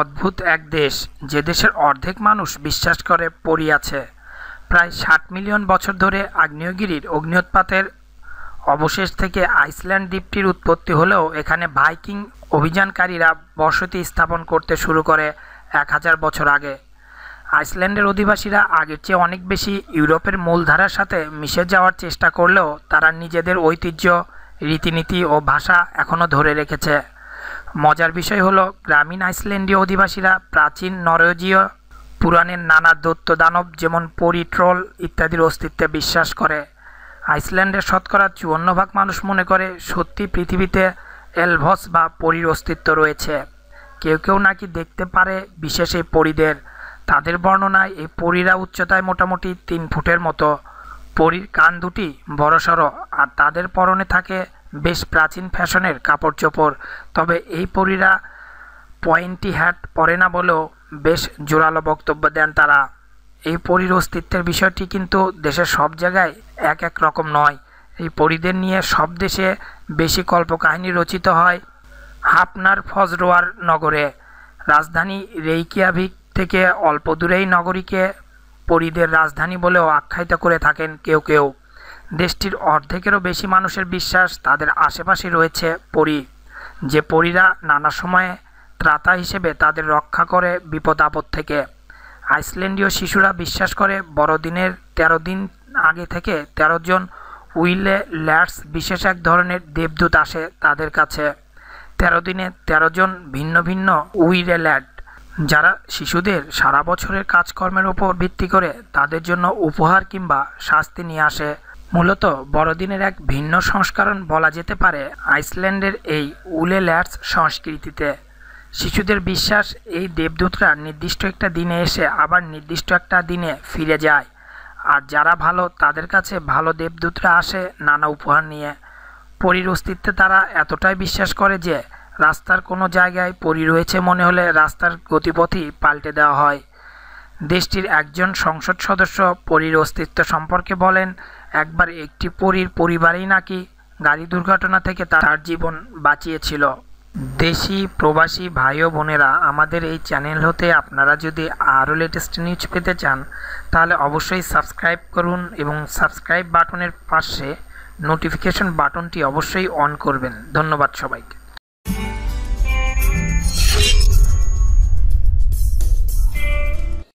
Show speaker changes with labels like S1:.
S1: অদ্ভুত এক দেশ যে দেশের অর্ধেক মানুষ বিশ্বাস করে পড়িয়াছে প্রায় ষাট মিলিয়ন বছর ধরে আগ্নেয়গিরির অগ্নিউৎপাতের অবশেষ থেকে আইসল্যান্ড দ্বীপটির উৎপত্তি হলেও এখানে ভাইকিং অভিযানকারীরা বসতি স্থাপন করতে শুরু করে এক হাজার বছর আগে আইসল্যান্ডের অধিবাসীরা আগের চেয়ে অনেক বেশি ইউরোপের মূলধারার সাথে মিশে যাওয়ার চেষ্টা করলেও তারা নিজেদের ঐতিহ্য রীতিনীতি ও ভাষা এখনও ধরে রেখেছে মজার বিষয় হলো গ্রামীণ আইসল্যান্ডীয় অধিবাসীরা প্রাচীন নরজীয় পুরাণের নানা দৈত্য দানব যেমন পরি ট্রল ইত্যাদির অস্তিত্বে বিশ্বাস করে আইসল্যান্ডের শতকরা চুয়ান্ন ভাগ মানুষ মনে করে সত্যি পৃথিবীতে এলভস বা পরীর অস্তিত্ব রয়েছে কেউ কেউ নাকি দেখতে পারে বিশেষ এই পরীদের তাদের বর্ণনায় এই পরীরা উচ্চতায় মোটামুটি তিন ফুটের মতো পরীর কান দুটি বড়সড় আর তাদের পরনে থাকে বেশ প্রাচীন ফ্যাশনের কাপড় চোপড় তবে এই পরীরা পয়েন্টি হ্যাট পরে না বলেও বেশ জোরালো বক্তব্য দেন তারা এই পরীর অস্তিত্বের বিষয়টি কিন্তু দেশের সব জায়গায় এক এক রকম নয় এই পরীদের নিয়ে সব দেশে বেশি কল্পকাহিনী রচিত হয় হাপনার ফজরোয়ার নগরে রাজধানী রেইকিয়াভিক থেকে অল্প দূরেই নগরীকে পরীদের রাজধানী বলেও আখ্যায়িত করে থাকেন কেউ কেউ দেশটির অর্ধেকেরও বেশি মানুষের বিশ্বাস তাদের আশেপাশে রয়েছে পরি যে পরীরা নানা সময়ে ত্রাতা হিসেবে তাদের রক্ষা করে বিপদ আপদ থেকে আইসল্যান্ডীয় শিশুরা বিশ্বাস করে বড়দিনের ১৩ দিন আগে থেকে ১৩ জন উইলে ল্যাডস বিশেষ এক ধরনের দেবদূত আসে তাদের কাছে ১৩ দিনে ১৩ জন ভিন্ন ভিন্ন উইলে ল্যাড যারা শিশুদের সারা বছরের কাজকর্মের উপর ভিত্তি করে তাদের জন্য উপহার কিংবা শাস্তি নিয়ে আসে মূলত বড়দিনের এক ভিন্ন সংস্করণ বলা যেতে পারে আইসল্যান্ডের এই উলে ল্যাটস সংস্কৃতিতে শিশুদের বিশ্বাস এই দেবদূতরা নির্দিষ্ট একটা দিনে এসে আবার নির্দিষ্ট একটা দিনে ফিরে যায় আর যারা ভালো তাদের কাছে ভালো দেবদূতরা আসে নানা উপহার নিয়ে পরীর অস্তিত্বে তারা এতটাই বিশ্বাস করে যে রাস্তার কোনো জায়গায় পরী রয়েছে মনে হলে রাস্তার গতিপথই পাল্টে দেওয়া হয় দেশটির একজন সংসদ সদস্য পরীর অস্তিত্ব সম্পর্কে বলেন একবার একটি পরীর পরিবারই নাকি গাড়ি দুর্ঘটনা থেকে তার জীবন বাঁচিয়েছিল দেশি প্রবাসী ভাই ও বোনেরা আমাদের এই চ্যানেল হতে আপনারা যদি আরও লেটেস্ট নিউজ পেতে চান তাহলে অবশ্যই সাবস্ক্রাইব করুন এবং সাবস্ক্রাইব বাটনের পাশে নোটিফিকেশন বাটনটি অবশ্যই অন করবেন ধন্যবাদ সবাইকে